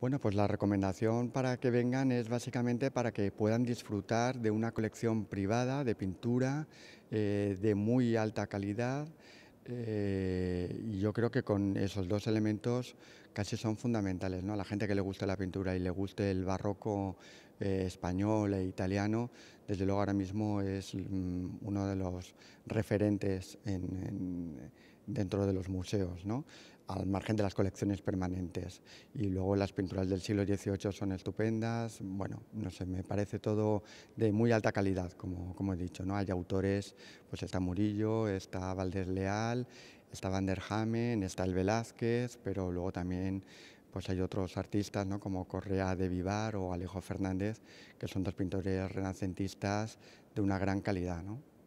Bueno, pues la recomendación para que vengan es básicamente para que puedan disfrutar de una colección privada de pintura eh, de muy alta calidad. Eh, y yo creo que con esos dos elementos casi son fundamentales. ¿no? A la gente que le gusta la pintura y le guste el barroco eh, español e italiano, desde luego ahora mismo es mm, uno de los referentes dentro de los museos al margen de las colecciones permanentes. Y luego las pinturas del siglo XVIII son estupendas, bueno, no sé, me parece todo de muy alta calidad, como, he dicho, ¿no? Hay autores, pues está Murillo, está Valdés Leal, está Van der Hamen, está el Velázquez, pero luego también pues hay otros artistas, ¿no? Como Correa de Vivar o Alejo Fernández, que son dos pintores renacentistas de una gran calidad, ¿no?